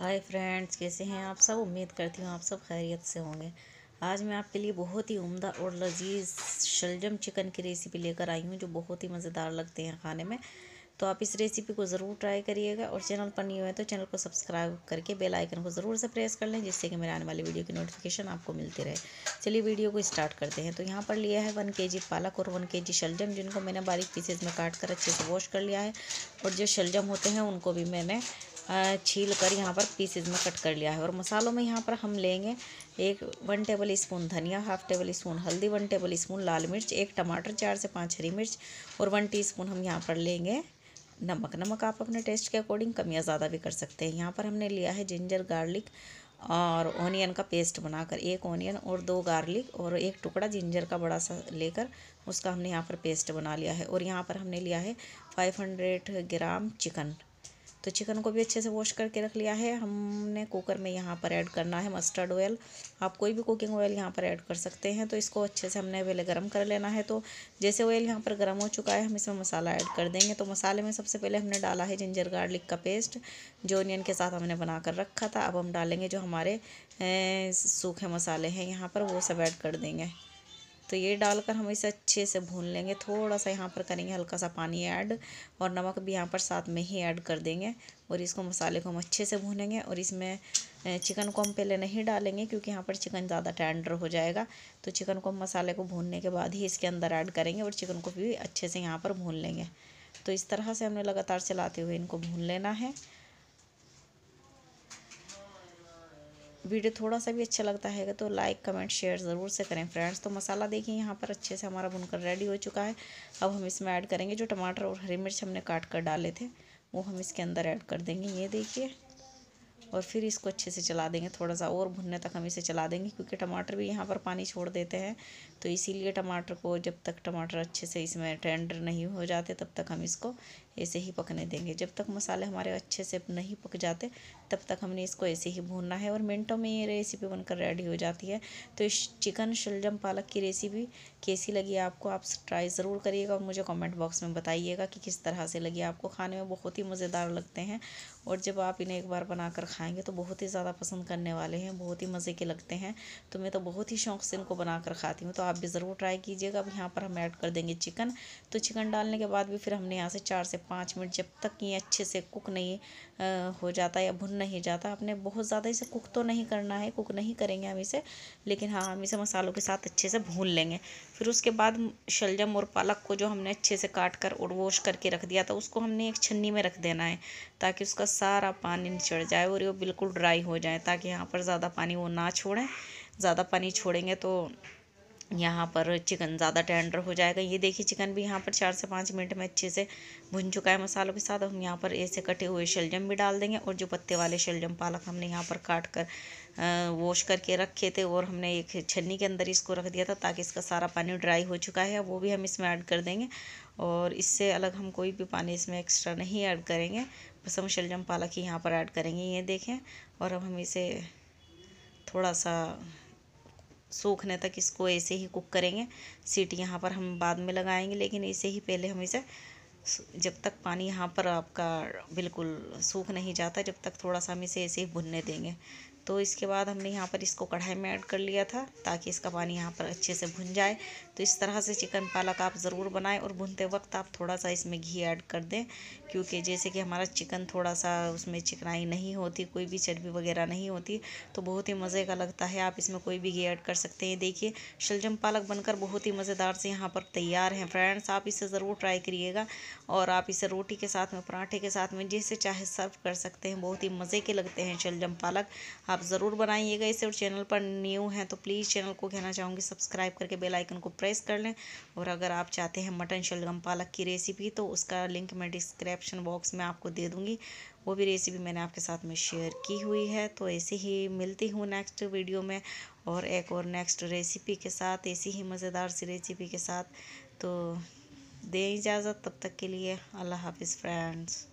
hi friends कैसे हैं आप सब उम्मीद करती हूँ आप सब खैरियत से होंगे आज मैं आपके लिए बहुत ही उम्दा और लजीज शलजम चिकन की रेसिपी लेकर आई हूँ जो बहुत ही मज़ेदार लगते हैं खाने में तो आप इस रेसिपी को ज़रूर ट्राई करिएगा और चैनल पर नहीं हुए तो चैनल को सब्सक्राइब करके बेल आइकन को ज़रूर से प्रेस कर लें जिससे कि मेरे आने वाली वीडियो की नोटिफिकेशन आपको मिलती रहे चलिए वीडियो को स्टार्ट करते हैं तो यहाँ पर लिया है वन के जी पालक और वन के जी शलजम जिनको मैंने बारीक पीसेज में काट कर अच्छे से वॉश कर लिया है और जो शलजम होते हैं उनको भी मैंने छील कर यहाँ पर पीसेज में कट कर लिया है और मसालों में यहाँ पर हम लेंगे एक वन टेबल स्पून धनिया हाफ टेबल स्पून हल्दी वन टेबल स्पून लाल मिर्च एक टमाटर चार से पाँच हरी मिर्च और वन टी हम यहाँ पर लेंगे नमक नमक आप अपने टेस्ट के अकॉर्डिंग कम या ज़्यादा भी कर सकते हैं यहाँ पर हमने लिया है जिंजर गार्लिक और ऑनियन का पेस्ट बनाकर एक ऑनियन और दो गार्लिक और एक टुकड़ा जिंजर का बड़ा सा लेकर उसका हमने यहाँ पर पेस्ट बना लिया है और यहाँ पर हमने लिया है 500 ग्राम चिकन तो चिकन को भी अच्छे से वॉश करके रख लिया है हमने कुकर में यहाँ पर ऐड करना है मस्टर्ड ऑयल आप कोई भी कुकिंग ऑयल यहाँ पर ऐड कर सकते हैं तो इसको अच्छे से हमने पहले गर्म कर लेना है तो जैसे ऑयल यहाँ पर गर्म हो चुका है हम इसमें मसाला ऐड कर देंगे तो मसाले में सबसे पहले हमने डाला है जिंजर गार्लिक का पेस्ट जो ऑनियन के साथ हमने बना कर रखा था अब हम डालेंगे जो हमारे सूखे मसाले हैं यहाँ पर वो सब ऐड कर देंगे तो ये डालकर हम इसे अच्छे से भून लेंगे थोड़ा सा यहाँ पर करेंगे हल्का सा पानी ऐड और नमक भी यहाँ पर साथ में ही ऐड कर देंगे और इसको मसाले को हम अच्छे से भूनेंगे और इसमें चिकन को हम पहले नहीं डालेंगे क्योंकि यहाँ पर चिकन ज़्यादा टेंडर हो जाएगा तो चिकन को हम मसाले को भूनने के बाद ही इसके अंदर ऐड करेंगे और चिकन को भी अच्छे से यहाँ पर भून लेंगे तो इस तरह से हमने लगातार चलाते हुए इनको भून लेना है वीडियो थोड़ा सा भी अच्छा लगता है तो लाइक कमेंट शेयर ज़रूर से करें फ्रेंड्स तो मसाला देखिए यहाँ पर अच्छे से हमारा भुनकर रेडी हो चुका है अब हम इसमें ऐड करेंगे जो टमाटर और हरी मिर्च हमने काट कर डाले थे वो हम इसके अंदर ऐड कर देंगे ये देखिए और फिर इसको अच्छे से चला देंगे थोड़ा सा और भुनने तक हम इसे चला देंगे क्योंकि टमाटर भी यहाँ पर पानी छोड़ देते हैं तो इसीलिए टमाटर को जब तक टमाटर अच्छे से इसमें टेंडर नहीं हो जाते तब तक हम इसको ऐसे ही पकने देंगे जब तक मसाले हमारे अच्छे से नहीं पक जाते तब तक हमने इसको ऐसे ही भूनना है और मिनटों में ये रेसिपी बनकर रेडी हो जाती है तो इस चिकन शलजम पालक की रेसिपी कैसी लगी आपको आप ट्राई ज़रूर करिएगा और मुझे कमेंट बॉक्स में बताइएगा कि किस तरह से लगी आपको खाने में बहुत ही मज़ेदार लगते हैं और जब आप इन्हें एक बार बनाकर खाएंगे तो बहुत ही ज़्यादा पसंद करने वाले हैं बहुत ही मज़े के लगते हैं तो मैं तो बहुत ही शौक से इनको बनाकर खाती हूँ तो आप भी ज़रूर ट्राई कीजिएगा अब यहाँ पर हम ऐड कर देंगे चिकन तो चिकन डालने के बाद भी फिर हमने यहाँ से चार से पाँच मिनट जब तक ये अच्छे से कुक नहीं हो जाता या भुन नहीं जाता आपने बहुत ज़्यादा इसे कुक तो नहीं करना है कुक नहीं करेंगे हम इसे लेकिन हाँ हम इसे मसालों के साथ अच्छे से भून लेंगे फिर उसके बाद शलजम और पालक को जो हमने अच्छे से काट कर और वॉश करके रख दिया था उसको हमने एक छन्नी में रख देना है ताकि उसका सारा पानी निचड़ जाए और ये बिल्कुल ड्राई हो जाए ताकि यहाँ पर ज़्यादा पानी वो ना छोड़ें ज़्यादा पानी छोड़ेंगे तो यहाँ पर चिकन ज़्यादा टेंडर हो जाएगा ये देखिए चिकन भी यहाँ पर चार से पाँच मिनट में अच्छे से भुन चुका है मसालों के साथ हम यहाँ पर ऐसे कटे हुए शलजम भी डाल देंगे और जो पत्ते वाले शलजम पालक हमने यहाँ पर काट कर वॉश करके रखे थे और हमने एक छन्नी के अंदर इसको रख दिया था ताकि इसका सारा पानी ड्राई हो चुका है वो भी हम इसमें ऐड कर देंगे और इससे अलग हम कोई भी पानी इसमें एक्स्ट्रा नहीं ऐड करेंगे बस हम शलजम पालक ही यहाँ पर ऐड करेंगे ये देखें और अब हम इसे थोड़ा सा सूखने तक इसको ऐसे ही कुक करेंगे सीट यहाँ पर हम बाद में लगाएंगे लेकिन ऐसे ही पहले हम इसे जब तक पानी यहाँ पर आपका बिल्कुल सूख नहीं जाता जब तक थोड़ा सा हम इसे ऐसे ही भुनने देंगे तो इसके बाद हमने यहाँ पर इसको कढ़ाई में ऐड कर लिया था ताकि इसका पानी यहाँ पर अच्छे से भुन जाए तो इस तरह से चिकन पालक आप ज़रूर बनाएं और भुनते वक्त आप थोड़ा सा इसमें घी ऐड कर दें क्योंकि जैसे कि हमारा चिकन थोड़ा सा उसमें चिकनाई नहीं होती कोई भी चर्बी वगैरह नहीं होती तो बहुत ही मज़े का लगता है आप इसमें कोई भी घी ऐड कर सकते हैं देखिए शलजम पालक बनकर बहुत ही मज़ेदार से यहाँ पर तैयार हैं फ्रेंड्स आप इसे ज़रूर ट्राई करिएगा और आप इसे रोटी के साथ में पराठे के साथ में जैसे चाहे सर्व कर सकते हैं बहुत ही मज़े के लगते हैं शलजम पालक आप आप ज़रूर बनाइएगा इसे और चैनल पर न्यू हैं तो प्लीज़ चैनल को कहना चाहूँगी सब्सक्राइब करके बेल आइकन को प्रेस कर लें और अगर आप चाहते हैं मटन शलगम पालक की रेसिपी तो उसका लिंक मैं डिस्क्रिप्शन बॉक्स में आपको दे दूँगी वो भी रेसिपी मैंने आपके साथ में शेयर की हुई है तो ऐसे ही मिलती हूँ नेक्स्ट वीडियो में और एक और नेक्स्ट रेसिपी के साथ ऐसी ही मज़ेदार सी रेसिपी के साथ तो दें इजाज़त तब तक के लिए अल्लाह हाफिज़ फ्रेंड्स